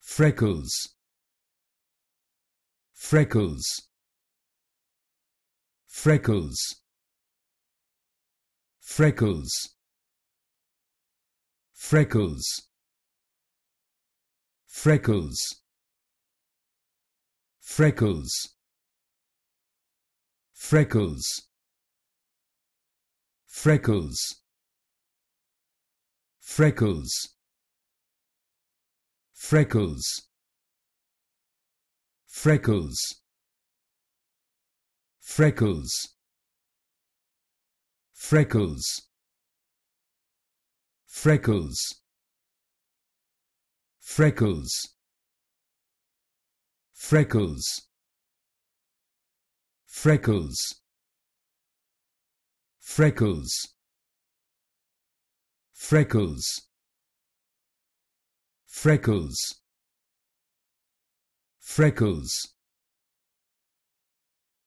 freckles freckles freckles freckles freckles freckles freckles freckles freckles freckles freckles freckles freckles freckles freckles freckles freckles freckles freckles freckles freckles freckles